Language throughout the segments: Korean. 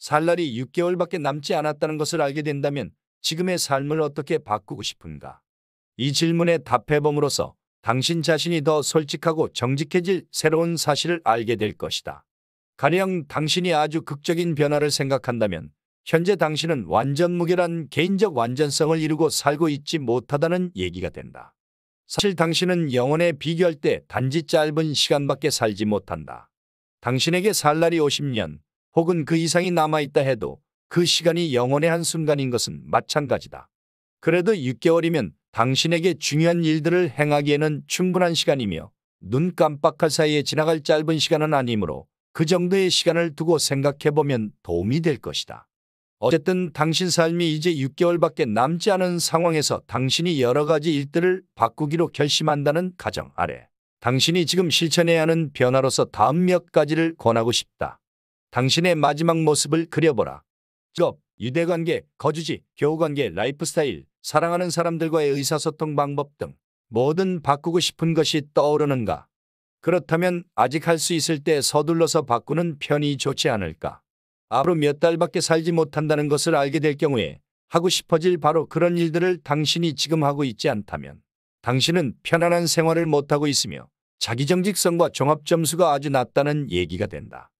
살 날이 6개월밖에 남지 않았다는 것을 알게 된다면 지금의 삶을 어떻게 바꾸고 싶은가? 이 질문에 답해봄으로써 당신 자신이 더 솔직하고 정직해질 새로운 사실을 알게 될 것이다. 가령 당신이 아주 극적인 변화를 생각한다면 현재 당신은 완전 무결한 개인적 완전성을 이루고 살고 있지 못하다는 얘기가 된다. 사실 당신은 영혼에 비교할 때 단지 짧은 시간밖에 살지 못한다. 당신에게 살 날이 50년, 혹은 그 이상이 남아있다 해도 그 시간이 영원의 한순간인 것은 마찬가지다. 그래도 6개월이면 당신에게 중요한 일들을 행하기에는 충분한 시간이며 눈 깜빡할 사이에 지나갈 짧은 시간은 아니므로 그 정도의 시간을 두고 생각해보면 도움이 될 것이다. 어쨌든 당신 삶이 이제 6개월밖에 남지 않은 상황에서 당신이 여러 가지 일들을 바꾸기로 결심한다는 가정 아래 당신이 지금 실천해야 하는 변화로서 다음 몇 가지를 권하고 싶다. 당신의 마지막 모습을 그려보라. 직업, 유대관계, 거주지, 교우관계, 라이프스타일, 사랑하는 사람들과의 의사소통 방법 등 뭐든 바꾸고 싶은 것이 떠오르는가? 그렇다면 아직 할 수 있을 때 서둘러서 바꾸는 편이 좋지 않을까? 앞으로 몇 달밖에 살지 못한다는 것을 알게 될 경우에 하고 싶어질 바로 그런 일들을 당신이 지금 하고 있지 않다면 당신은 편안한 생활을 못하고 있으며 자기정직성과 종합점수가 아주 낮다는 얘기가 된다.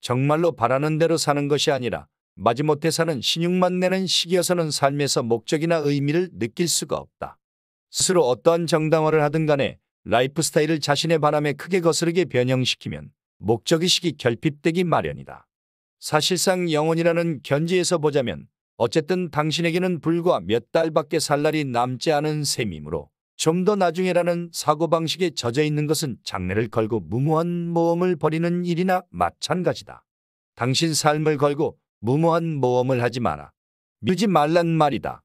정말로 바라는 대로 사는 것이 아니라 마지못해 사는 신육만 내는 시기여서는 삶에서 목적이나 의미를 느낄 수가 없다. 스스로 어떠한 정당화를 하든 간에 라이프 스타일을 자신의 바람에 크게 거스르게 변형시키면 목적의식이 결핍되기 마련이다. 사실상 영혼이라는 견지에서 보자면 어쨌든 당신에게는 불과 몇 달밖에 살 날이 남지 않은 셈이므로 좀더 나중에라는 사고방식에 젖어 있는 것은 장래를 걸고 무모한 모험을 벌이는 일이나 마찬가지다. 당신 삶을 걸고 무모한 모험을 하지 마라. 밀지 말란 말이다.